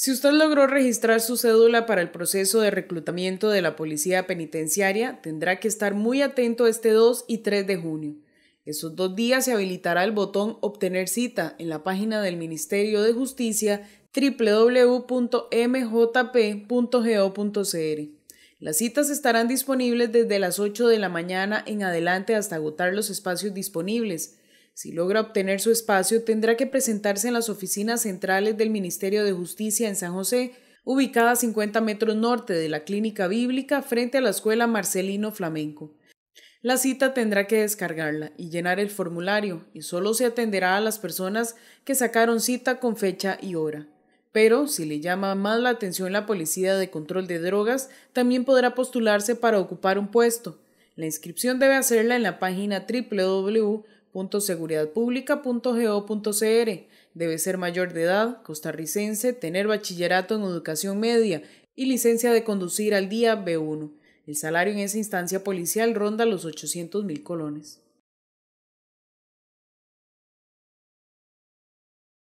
Si usted logró registrar su cédula para el proceso de reclutamiento de la Policía Penitenciaria, tendrá que estar muy atento este 2 y 3 de junio. Esos dos días se habilitará el botón Obtener cita en la página del Ministerio de Justicia www.mjp.go.cr. Las citas estarán disponibles desde las 8 de la mañana en adelante hasta agotar los espacios disponibles. Si logra obtener su espacio, tendrá que presentarse en las oficinas centrales del Ministerio de Justicia en San José, ubicada a 50 metros norte de la Clínica Bíblica frente a la Escuela Marcelino Flamenco. La cita tendrá que descargarla y llenar el formulario, y solo se atenderá a las personas que sacaron cita con fecha y hora. Pero si le llama más la atención la Policía de Control de Drogas, también podrá postularse para ocupar un puesto. La inscripción debe hacerla en la página www www.seguridadpublica.go.cr. Debe ser mayor de edad, costarricense, tener bachillerato en educación media y licencia de conducir al día B1. El salario en esa instancia policial ronda los 800 mil colones.